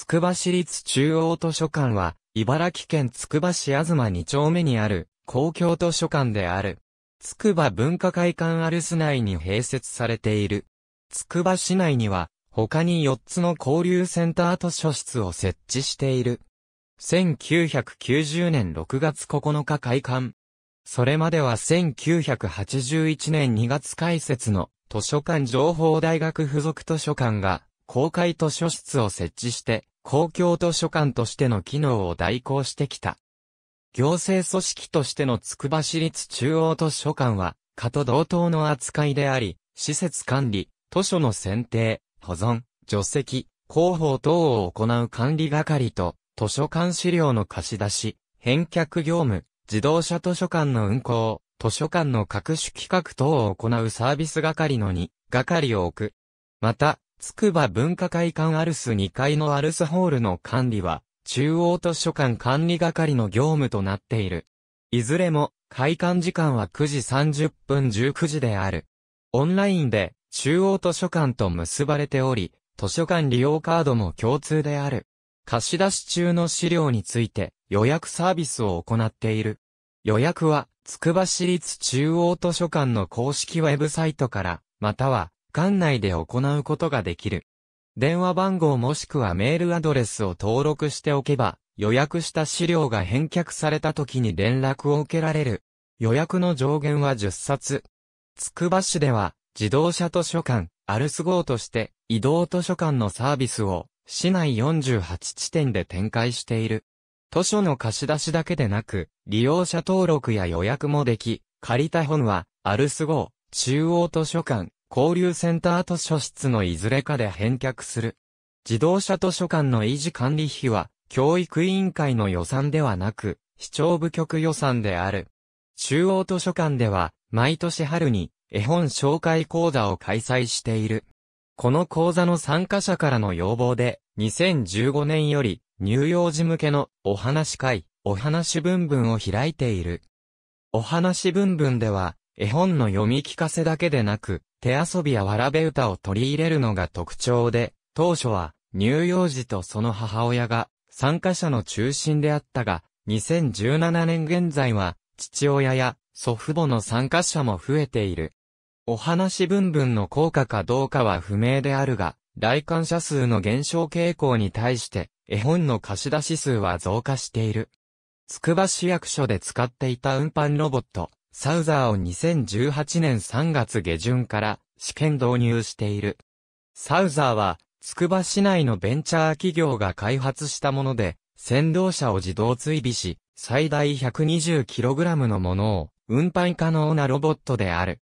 つくば市立中央図書館は、茨城県つくば市東2丁目にある公共図書館である。つくば文化会館アルス内に併設されている。つくば市内には、他に4つの交流センター図書室を設置している。1990年6月9日開館。それまでは1981年2月開設の図書館情報大学附属図書館が公開図書室を設置して公共図書館としての機能を代行してきた。行政組織としてのつくば市立中央図書館は、課と同等の扱いであり、施設管理、図書の選定、保存、除籍、広報等を行う管理係と、図書館資料の貸し出し、返却業務、自動車図書館の運行、図書館の各種企画等を行うサービス係の2係を置く。また、つくば文化会館アルス2階のアルスホールの管理は、中央図書館管理係の業務となっている。いずれも、開館時間は9時30分19時である。オンラインで、中央図書館と結ばれており、図書館利用カードも共通である。貸し出し中の資料について、予約サービスを行っている。予約は、つくば市立中央図書館の公式ウェブサイトから、または、管内で行うことができる。電話番号もしくはメールアドレスを登録しておけば、予約した資料が返却された時に連絡を受けられる。予約の上限は10冊。つくば市では、自動車図書館、アルス号として、移動図書館のサービスを、市内48地点で展開している。図書の貸し出しだけでなく、利用者登録や予約もでき、借りた本は、アルス号、中央図書館、交流センター図書室のいずれかで返却する。自動車図書館の維持管理費は、教育委員会の予算ではなく、市長部局予算である。中央図書館では、毎年春に絵本紹介講座を開催している。この講座の参加者からの要望で、2015年より乳幼児向けのお話会、お話文文を開いている。お話文文では、絵本の読み聞かせだけでなく、手遊びやわらべ歌を取り入れるのが特徴で、当初は乳幼児とその母親が参加者の中心であったが、2017年現在は父親や祖父母の参加者も増えている。お話文文の効果かどうかは不明であるが、来館者数の減少傾向に対して、絵本の貸し出し数は増加している。つくば市役所で使っていた運搬ロボット、サウザーを2018年3月下旬から試験導入している。サウザーは、つくば市内のベンチャー企業が開発したもので、先導車を自動追尾し、最大 120kg のものを運搬可能なロボットである。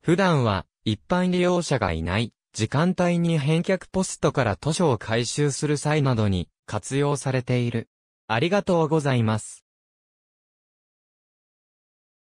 普段は一般利用者がいない時間帯に返却ポストから図書を回収する際などに活用されている。ありがとうございます。